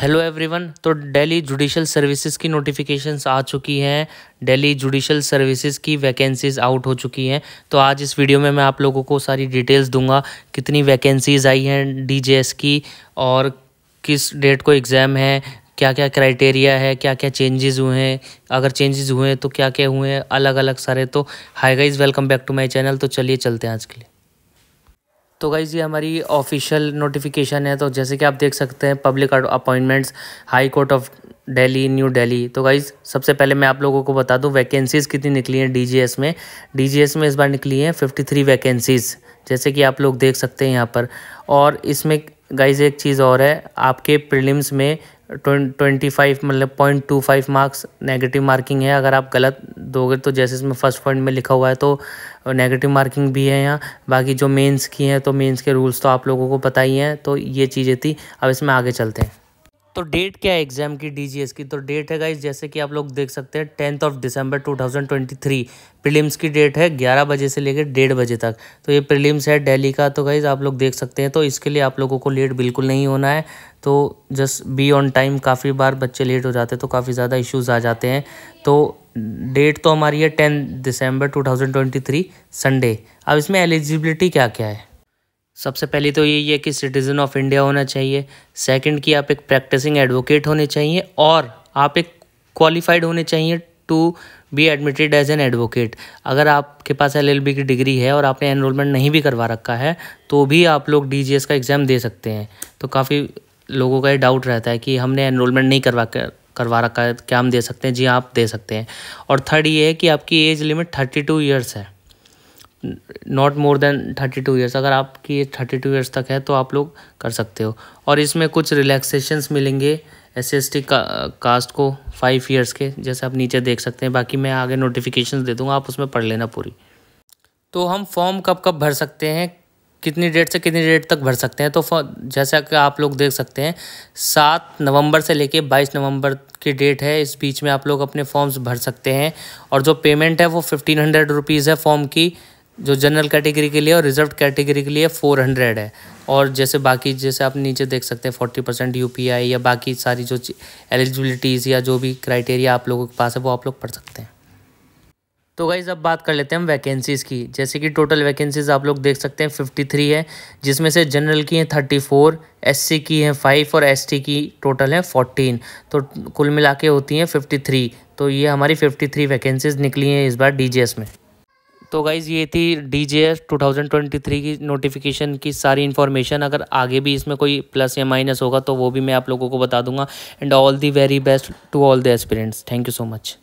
hello everyone तो Delhi judicial services की notifications आ चुकी हैं दिल्ली जुडिशल सर्विसेज की वैकेंसीज़ आउट हो चुकी हैं तो आज इस वीडियो में मैं आप लोगों को सारी डिटेल्स दूंगा कितनी वैकेंसीज़ आई हैं डीजेएस की और किस डेट को एग्ज़ाम है क्या क्या क्राइटेरिया है क्या क्या चेंजेस हुए हैं अगर चेंजेस हुए हैं तो क्या क्या हुए हैं अलग अलग सारे तो hi guys welcome back to my channel तो चलिए चलते हैं आज के लिए तो गाइज़ ये हमारी ऑफिशियल नोटिफिकेशन है तो जैसे कि आप देख सकते हैं public appointments High Court of Delhi New Delhi तो गाइज़ सबसे पहले मैं आप लोगों को बता दूं वैकेंसीज़ कितनी निकली हैं डीजीएस में डीजीएस में इस बार निकली हैं 53 वैकेंसीज़ जैसे कि आप लोग देख सकते हैं यहाँ पर और इसमें गाइज़ एक चीज़ और है आपके प्रिलिम्स में ट्वेंटी फाइव मतलब point two five marks negative marking है अगर आप गलत दोगे तो जैसे इसमें फर्स्ट पॉइंट में लिखा हुआ है तो नेगेटिव मार्किंग भी है यहाँ बाकी जो मेंस की हैं तो मेंस के रूल्स तो आप लोगों को पता ही हैं तो ये चीज़ें थी अब इसमें आगे चलते हैं तो डेट क्या है एग्ज़ाम की डीजीएस की तो डेट है गाइज जैसे कि आप लोग देख सकते हैं टेंथ ऑफ दिसंबर 2023 प्रीलिम्स की डेट है 11 बजे से लेकर डेढ़ बजे तक तो ये प्रीलिम्स है दिल्ली का तो गाइज आप लोग देख सकते हैं तो इसके लिए आप लोगों को लेट बिल्कुल नहीं होना है तो जस्ट बी ऑन टाइम काफ़ी बार बच्चे लेट हो जाते हैं तो काफ़ी ज़्यादा इश्यूज़ आ जाते हैं तो डेट तो हमारी है टेंथ दिसंबर टू संडे अब इसमें एलिजिबिलिटी क्या क्या है सबसे पहले तो यही है कि सिटीज़न ऑफ इंडिया होना चाहिए सेकंड कि आप एक प्रैक्टिसिंग एडवोकेट होने चाहिए और आप एक क्वालिफाइड होने चाहिए to be admitted as an advocate अगर आपके पास एल की डिग्री है और आपने एनरोलमेंट नहीं भी करवा रखा है तो भी आप लोग डी का एग्ज़ाम दे सकते हैं तो काफ़ी लोगों का ये डाउट रहता है कि हमने एनरोलमेंट नहीं करवा कर करवा रखा है क्या हम दे सकते हैं जी हाँ, आप दे सकते हैं और थर्ड ये है कि आपकी age limit thirty two years है not more than thirty two years अगर आपकी एज थर्टी टू ईयर्स तक है तो आप लोग कर सकते हो और इसमें कुछ रिलैक्सेशंस मिलेंगे एस एस टी कास्ट को फाइव ईयर्स के जैसे आप नीचे देख सकते हैं बाकी मैं आगे नोटिफिकेशन दे दूँगा आप उसमें पढ़ लेना पूरी तो हम फॉर्म कब कब भर सकते हैं कितनी डेट से कितनी डेट तक भर सकते हैं तो जैसा कि आप लोग देख सकते हैं सात नवंबर से लेके बाईस नवंबर की डेट है इस बीच में आप लोग अपने फॉर्म्स भर सकते हैं और जो पेमेंट है वो फिफ्टीन हंड्रेड रुपीज़ है फॉर्म की जो जनरल कैटेगरी के लिए और रिजर्व कैटेगरी के लिए फोर हंड्रेड है और जैसे बाकी जैसे आप नीचे देख सकते हैं फोर्टी परसेंट यू या बाकी सारी जो एलिजिबिलिटीज़ या जो भी क्राइटेरिया आप लोगों के पास है वो आप लोग पढ़ सकते हैं तो गाइज़ अब बात कर लेते हैं हम वैकेंसीज़ की जैसे कि टोटल वैकेंसीज़ आप लोग देख सकते हैं फिफ्टी थ्री है जिसमें से जनरल की हैं थर्टी फोर एस सी की हैं फाइव और एस टी की टोटल हैं फोर्टीन तो कुल मिला के होती हैं फिफ्टी थ्री तो ये हमारी फिफ्टी थ्री वैकेंसीज़ निकली हैं इस बार डी जी एस में तो गाइज़ ये थी D J S two thousand twenty three की नोटिफिकेशन की सारी इन्फॉर्मेशन अगर आगे भी इसमें कोई प्लस या माइनस होगा तो वो भी मैं आप लोगों को बता दूंगा and all the very best to all the aspirants thank you so much